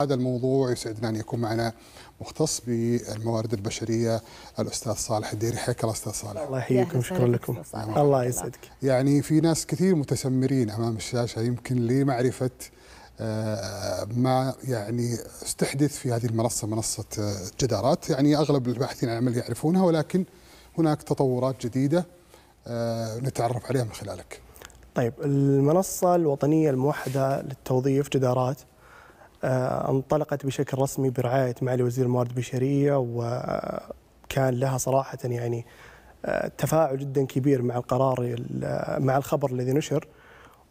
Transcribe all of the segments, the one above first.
هذا الموضوع يسعدنا ان يكون معنا مختص بالموارد البشريه الاستاذ صالح الديري حياك الله استاذ صالح الله يحييكم شكرا لكم الله يسعدك يعني في ناس كثير متسمرين امام الشاشه يمكن لمعرفه آه، ما يعني استحدث في هذه المنصه منصه آه، جدارات يعني اغلب الباحثين عن العمل يعرفونها ولكن هناك تطورات جديده آه، نتعرف عليها من خلالك. طيب المنصه الوطنيه الموحده للتوظيف جدارات آه، انطلقت بشكل رسمي برعايه معالي وزير الموارد البشريه وكان لها صراحه يعني آه، تفاعل جدا كبير مع القرار مع الخبر الذي نشر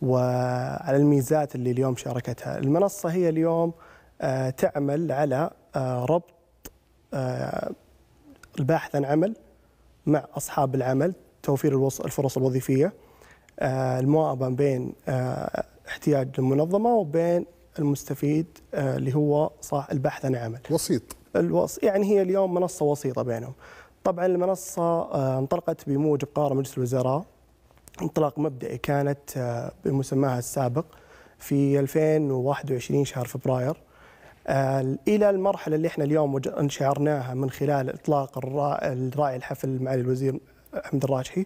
وعلى الميزات اللي اليوم شاركتها المنصه هي اليوم آه، تعمل على ربط الباحث عن عمل مع اصحاب العمل توفير الفرص الوظيفيه المواءبه بين احتياج المنظمه وبين المستفيد آه، اللي هو صاحب البحث عن عمل وسيط الوص... يعني هي اليوم منصه وسيطه بينهم طبعا المنصه آه، انطلقت بموجب قرار مجلس الوزراء انطلاق مبدئي كانت آه، بمسماها السابق في 2021 شهر فبراير الى المرحله اللي احنا اليوم انشعرناها من خلال اطلاق الراعي الحفل معالي الوزير حمد الراجحي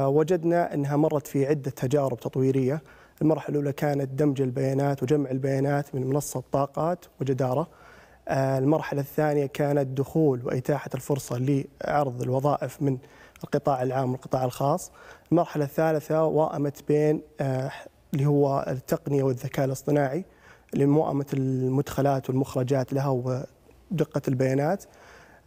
وجدنا انها مرت في عده تجارب تطويريه المرحله الاولى كانت دمج البيانات وجمع البيانات من منصه طاقات وجداره المرحله الثانيه كانت دخول واتاحه الفرصه لعرض الوظائف من القطاع العام والقطاع الخاص المرحله الثالثه وامت بين آه، اللي هو التقنيه والذكاء الاصطناعي لموائمه المدخلات والمخرجات لها ودقه البيانات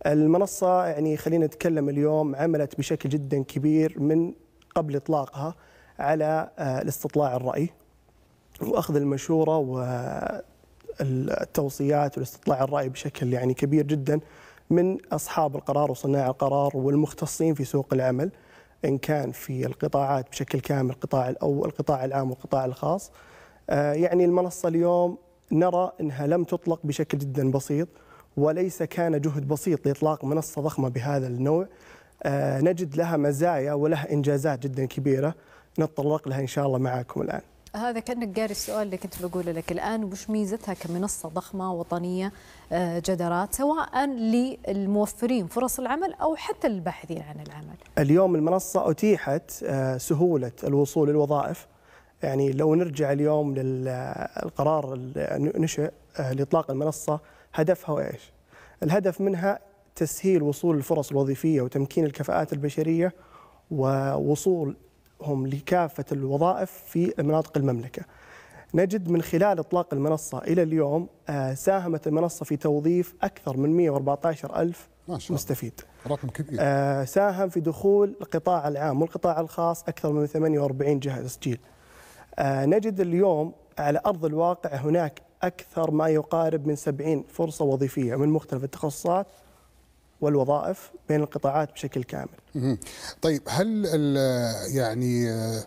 المنصه يعني خلينا نتكلم اليوم عملت بشكل جدا كبير من قبل اطلاقها على الاستطلاع آه، الرأي وأخذ المشورة والتوصيات والاستطلاع الرأي بشكل يعني كبير جدا من أصحاب القرار وصناع القرار والمختصين في سوق العمل إن كان في القطاعات بشكل كامل القطاع أو القطاع العام والقطاع الخاص آه، يعني المنصة اليوم نرى أنها لم تطلق بشكل جدا بسيط وليس كان جهد بسيط لإطلاق منصة ضخمة بهذا النوع آه، نجد لها مزايا ولها إنجازات جدا كبيرة نتطرق لها إن شاء الله معكم الآن هذا كأنك قاري السؤال اللي كنت بقوله لك الآن وش ميزتها كمنصة ضخمة وطنية آه، جدارات سواء للموفرين فرص العمل أو حتى الباحثين عن العمل اليوم المنصة أتيحت آه، سهولة الوصول للوظائف يعني لو نرجع اليوم للقرار آه، نشأ لإطلاق المنصة هدفها وإيش؟ الهدف منها تسهيل وصول الفرص الوظيفية وتمكين الكفاءات البشرية ووصول هم لكافة الوظائف في مناطق المملكة نجد من خلال إطلاق المنصة إلى اليوم آه، ساهمت المنصة في توظيف أكثر من 114 ألف ما شاء مستفيد رقم كبير آه، ساهم في دخول القطاع العام والقطاع الخاص أكثر من 48 جهة تسجيل نجد اليوم على أرض الواقع هناك أكثر ما يقارب من 70 فرصة وظيفية من مختلف التخصصات والوظائف بين القطاعات بشكل كامل. طيب هل يعني آه،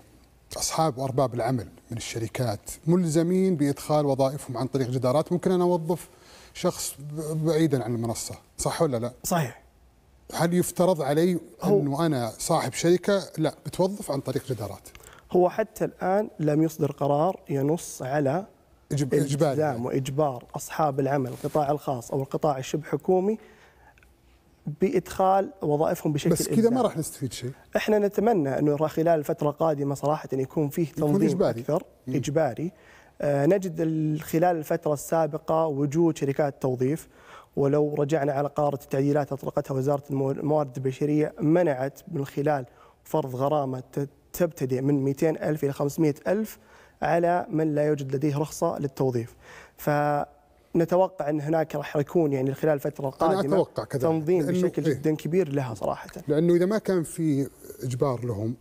اصحاب وارباب العمل من الشركات ملزمين بادخال وظائفهم عن طريق جدارات ممكن انا اوظف شخص بعيدا عن المنصه صح ولا لا صحيح هل يفترض علي انه انا صاحب شركه لا بتوظف عن طريق جدارات هو حتى الان لم يصدر قرار ينص على إجب... التزام واجبار اصحاب العمل القطاع الخاص او القطاع الشبه حكومي بادخال وظائفهم بشكل بس كذا ما راح نستفيد شيء احنا نتمنى انه خلال الفتره القادمه صراحه يكون فيه تنظيم يكون إجباري. اكثر مم. اجباري آه نجد خلال الفتره السابقه وجود شركات توظيف ولو رجعنا على قاره التعديلات اطلقتها وزاره الموارد البشريه منعت من خلال فرض غرامه تبتدئ من 200 ألف إلى 500 ألف على من لا يوجد لديه رخصة للتوظيف ف نتوقع ان هناك راح يكون يعني خلال الفتره القادمه أنا أتوقع تنظيم بشكل إيه؟ جدا كبير لها صراحه لانه اذا ما كان في اجبار لهم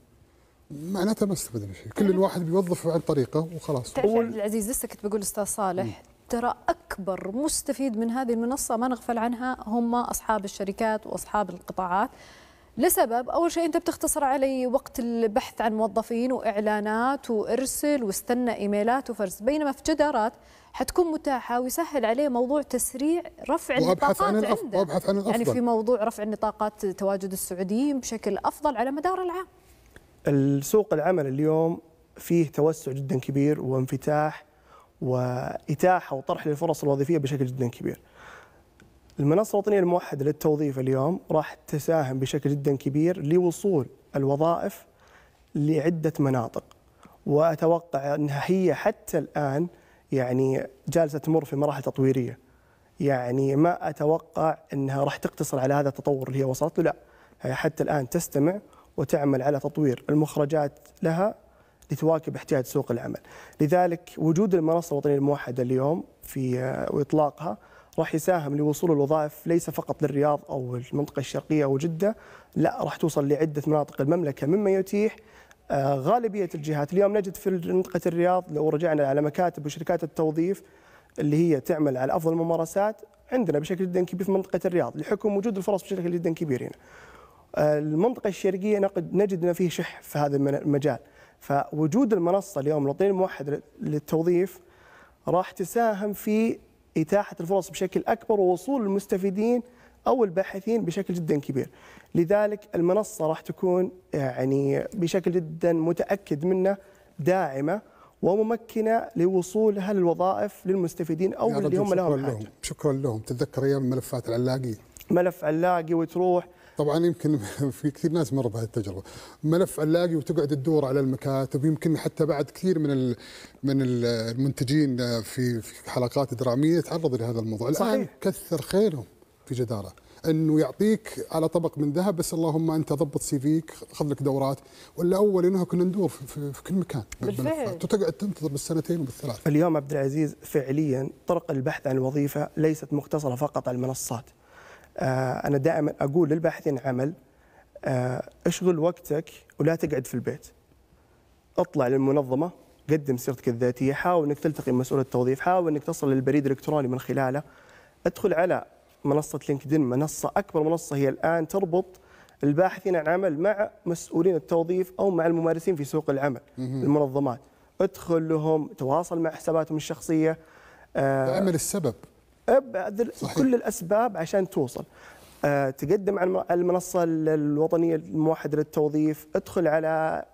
معناتها ما استفدنا شيء كل الواحد بيوظف عن طريقه وخلاص تعرف عبد العزيز لسه كنت بقول استاذ صالح ترى أكبر مستفيد من هذه المنصة ما نغفل عنها هم أصحاب الشركات وأصحاب القطاعات لسبب اول شيء انت بتختصر علي وقت البحث عن موظفين واعلانات وارسل واستنى ايميلات وفرز بينما في جدارات حتكون متاحه ويسهل عليه موضوع تسريع رفع النطاقات عن الأف... عنده وابحث عن الافضل يعني في موضوع رفع النطاقات تواجد السعوديين بشكل افضل على مدار العام السوق العمل اليوم فيه توسع جدا كبير وانفتاح واتاحه وطرح للفرص الوظيفيه بشكل جدا كبير المنصة الوطنية الموحدة للتوظيف اليوم راح تساهم بشكل جدا كبير لوصول الوظائف لعدة مناطق وأتوقع أنها هي حتى الآن يعني جالسة تمر في مراحل تطويرية يعني ما أتوقع أنها راح تقتصر على هذا التطور اللي هي وصلت له لا هي حتى الآن تستمع وتعمل على تطوير المخرجات لها لتواكب احتياج سوق العمل لذلك وجود المنصة الوطنية الموحدة اليوم في آه، وإطلاقها راح يساهم لوصول الوظائف ليس فقط للرياض او المنطقه الشرقيه او جده لا راح توصل لعده مناطق المملكه مما يتيح آه، غالبيه الجهات اليوم نجد في منطقه الرياض لو رجعنا على مكاتب وشركات التوظيف اللي هي تعمل على افضل الممارسات عندنا بشكل جدا كبير في منطقه الرياض لحكم وجود الفرص بشكل جدا كبير هنا. آه، المنطقه الشرقيه نقد نجد ان فيه شح في هذا المجال فوجود المنصه اليوم للطين الموحد للتوظيف راح تساهم في إتاحة الفرص بشكل أكبر ووصول المستفيدين أو الباحثين بشكل جدا كبير لذلك المنصة راح تكون يعني بشكل جدا متأكد منه داعمة وممكنة لوصولها للوظائف للمستفيدين أو اللي هم لهم شكرا لهم شكرا لهم تتذكر أيام ملفات العلاقي ملف علاقي وتروح طبعا يمكن في كثير ناس مروا بهذه التجربه ملف علاقي وتقعد تدور على المكاتب يمكن حتى بعد كثير من من المنتجين في حلقات دراميه تعرضوا لهذا الموضوع صحيح. الان كثر خيرهم في جداره انه يعطيك على طبق من ذهب بس اللهم انت ضبط سي فيك خذ لك دورات ولا اول انه كنا ندور في, في, في كل مكان بالفعل تقعد تنتظر بالسنتين وبالثلاث اليوم عبد العزيز فعليا طرق البحث عن وظيفه ليست مقتصره فقط على المنصات آه، انا دائما اقول للباحثين عمل آه، اشغل وقتك ولا تقعد في البيت اطلع للمنظمه قدم سيرتك الذاتيه حاول انك تلتقي بمسؤول التوظيف حاول انك تصل للبريد الالكتروني من خلاله ادخل على منصه لينكدين منصه اكبر منصه هي الان تربط الباحثين عن عمل مع مسؤولين التوظيف او مع الممارسين في سوق العمل المنظمات ادخل لهم تواصل مع حساباتهم الشخصيه آه، اعمل السبب كل الاسباب عشان توصل آه، تقدم على المنصه الوطنيه الموحده للتوظيف ادخل على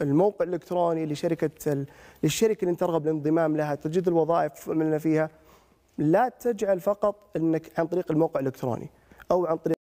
الموقع الالكتروني لشركه للشركه اللي انت ترغب الانضمام لها تجد الوظائف من فيها لا تجعل فقط انك عن طريق الموقع الالكتروني او عن طريق